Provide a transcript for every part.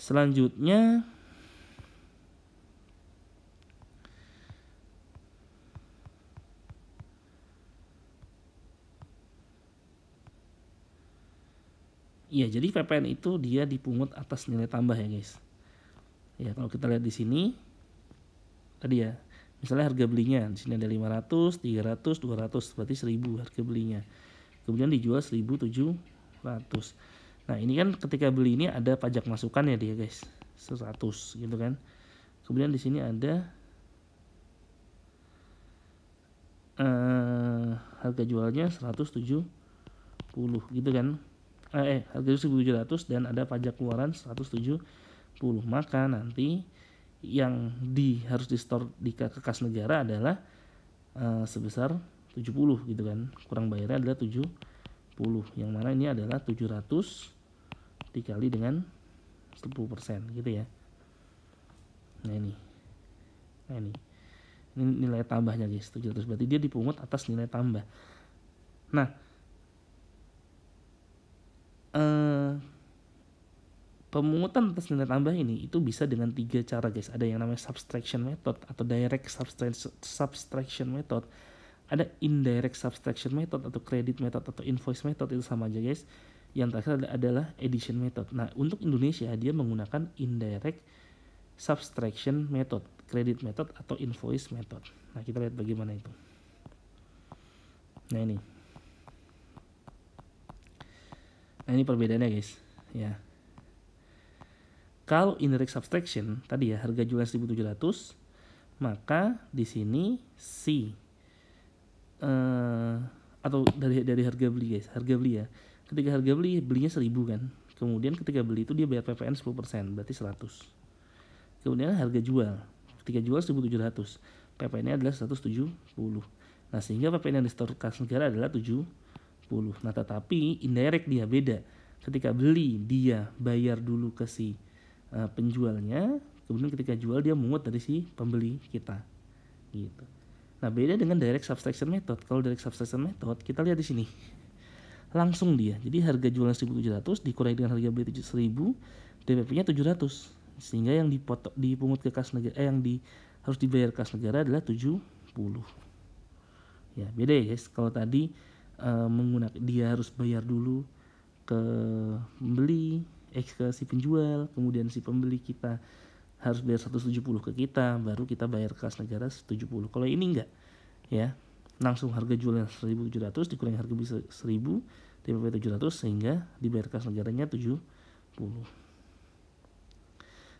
Selanjutnya Ya, jadi PPN itu dia dipungut atas nilai tambah ya, guys. Ya, kalau kita lihat di sini tadi ya, misalnya harga belinya di sini ada 500, 300, 200, berarti 1000 harga belinya. Kemudian dijual 1700. Nah, ini kan ketika beli ini ada pajak masukannya dia, guys. 100 gitu kan. Kemudian di sini ada uh, harga jualnya 170 gitu kan. Eh, eh harga 1700 dan ada pajak keluaran 170. Maka nanti yang di harus di store di kekas negara adalah uh, sebesar 70 gitu kan. Kurang bayarnya adalah 70 10 yang mana ini adalah 700 dikali dengan 10% gitu ya nah ini nah ini ini nilai tambahnya guys 700 berarti dia dipungut atas nilai tambah nah eh, pemungutan atas nilai tambah ini itu bisa dengan tiga cara guys ada yang namanya subtraction method atau direct subtraction method ada indirect subtraction method atau credit method atau invoice method itu sama aja guys yang terakhir adalah addition method nah untuk Indonesia dia menggunakan indirect subtraction method credit method atau invoice method nah kita lihat bagaimana itu nah ini nah ini perbedaannya guys ya kalau indirect subtraction tadi ya harga jualan 1700 maka di sini si uh, atau dari dari harga beli guys harga beli ya ketika harga beli belinya seribu kan kemudian ketika beli itu dia bayar PPN 10% berarti 100 kemudian harga jual ketika jual 1700 PPN nya adalah 170 nah sehingga PPN yang di store kas negara adalah 70 nah tetapi indirect dia beda ketika beli dia bayar dulu ke si uh, penjualnya kemudian ketika jual dia mengut dari si pembeli kita gitu Nah, beda dengan direct subtraction method. Kalau direct subtraction method, kita lihat di sini. Langsung dia. Jadi harga jualan 1.700 dikurangi dengan harga beli 1.000, DPP-nya 700. Sehingga yang dipotok dipungut ke kas negara eh, yang di harus dibayar kas negara adalah 70. Ya, beda ya guys. Kalau tadi eh, menggunakan dia harus bayar dulu ke pembeli, eh, ke si penjual, kemudian si pembeli kita harus bayar 170 ke kita baru kita bayar kas negara 70 kalau ini enggak ya langsung harga jualnya 1700 dikurangi harga bisa 1000 TPP 700 sehingga dibayar kas negaranya 70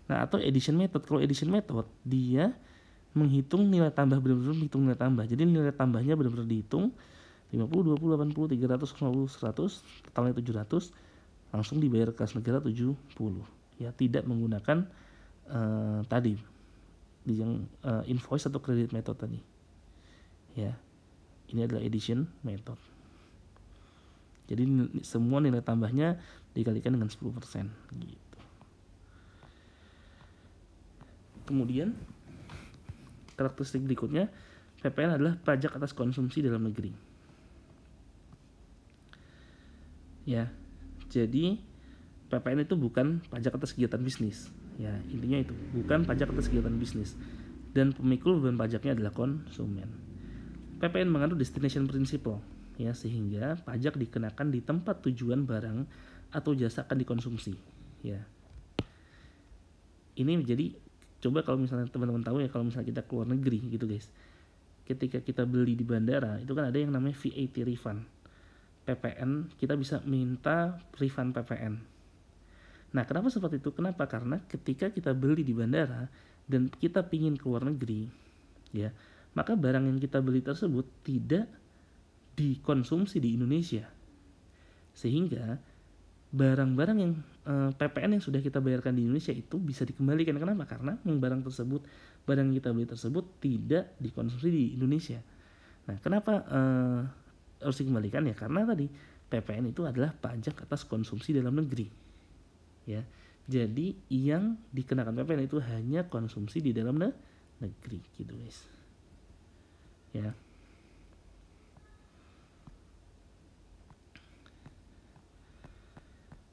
nah atau edition method kalau edition method dia menghitung nilai tambah benar-benar menghitung nilai tambah jadi nilai tambahnya benar-benar dihitung 50, 20, 80, 300, 50, 100 totalnya 700 langsung dibayar kas negara 70 ya tidak menggunakan uh, tadi yang uh, invoice atau kredit method tadi ya ini adalah edition method jadi semua nilai tambahnya dikalikan dengan 10% gitu. Kemudian karakteristik berikutnya PPN adalah pajak atas konsumsi dalam negeri. Ya. Jadi PPN itu bukan pajak atas kegiatan bisnis ya intinya itu bukan pajak atas kegiatan bisnis dan pemikul beban pajaknya adalah konsumen PPN mengandung destination principle ya sehingga pajak dikenakan di tempat tujuan barang atau jasa akan dikonsumsi ya ini menjadi coba kalau misalnya teman-teman tahu ya kalau misalnya kita keluar negeri gitu guys ketika kita beli di bandara itu kan ada yang namanya VAT refund PPN kita bisa minta refund PPN Nah, kenapa seperti itu? Kenapa? Karena ketika kita beli di bandara dan kita pingin ke luar negeri, ya, maka barang yang kita beli tersebut tidak dikonsumsi di Indonesia. Sehingga barang-barang yang e, eh, PPN yang sudah kita bayarkan di Indonesia itu bisa dikembalikan. Kenapa? Karena barang tersebut, barang yang kita beli tersebut tidak dikonsumsi di Indonesia. Nah, kenapa e, harus dikembalikan ya? Karena tadi PPN itu adalah pajak atas konsumsi dalam negeri ya jadi yang dikenakan PPN itu hanya konsumsi di dalam ne negeri gitu guys ya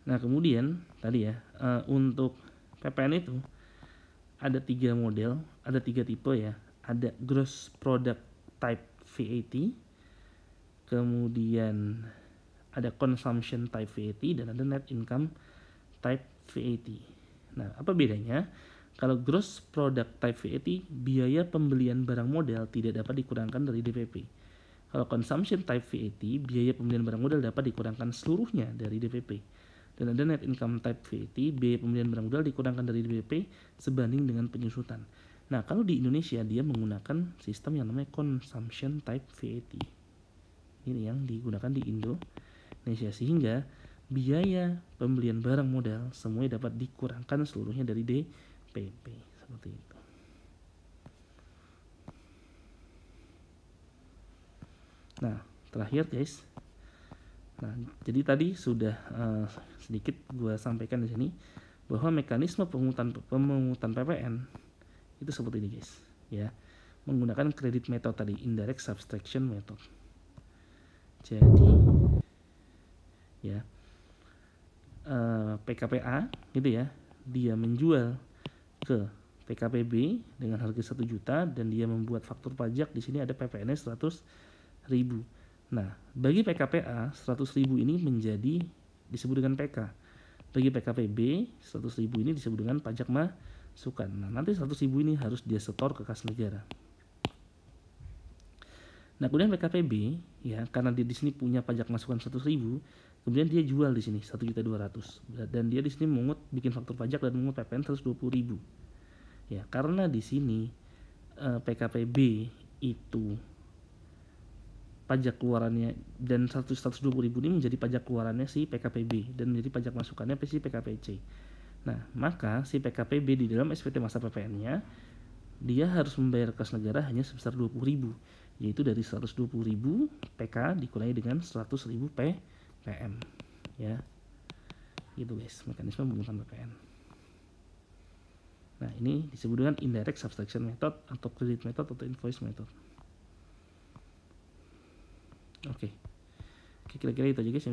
nah kemudian tadi ya uh, untuk PPN itu ada tiga model ada tiga tipe ya ada gross product type VAT kemudian ada consumption type VAT dan ada net income type VAT. Nah, apa bedanya? Kalau gross product type VAT, biaya pembelian barang modal tidak dapat dikurangkan dari DPP. Kalau consumption type VAT, biaya pembelian barang modal dapat dikurangkan seluruhnya dari DPP. Dan ada net income type VAT, biaya pembelian barang modal dikurangkan dari DPP sebanding dengan penyusutan. Nah, kalau di Indonesia dia menggunakan sistem yang namanya consumption type VAT. Ini yang digunakan di Indonesia sehingga biaya pembelian barang modal semuanya dapat dikurangkan seluruhnya dari DPP seperti itu. Nah, terakhir guys. Nah, jadi tadi sudah uh, sedikit gue sampaikan di sini bahwa mekanisme pemungutan pemungutan PPN itu seperti ini guys, ya. Menggunakan kredit metode tadi, indirect subtraction method. Jadi ya, Eh, PKPA gitu ya dia menjual ke PKPB dengan harga 1 juta dan dia membuat faktur pajak di sini ada PPN-nya 100 ribu. Nah, bagi PKPA 100 ribu ini menjadi disebut dengan PK. Bagi PKPB 100 ribu ini disebut dengan pajak masukan. Nah, nanti 100 ribu ini harus dia setor ke kas negara. Nah, kemudian PKPB ya karena di sini punya pajak masukan 100 ribu, kemudian dia jual di sini satu juta dua ratus dan dia di sini mengut bikin faktur pajak dan mengut PPN seratus dua puluh ribu ya karena di sini eh, PKPB itu pajak keluarannya dan dua puluh ribu ini menjadi pajak keluarannya si PKPB dan menjadi pajak masukannya si PKPC. Nah, maka si PKPB di dalam SPT masa PPN-nya dia harus membayar kas negara hanya sebesar puluh ribu yaitu dari puluh ribu PK dikurangi dengan seratus ribu P PPN ya gitu guys mekanisme pembentukan PPN nah ini disebut dengan indirect subtraction method atau credit method atau invoice method oke okay. kira-kira itu aja guys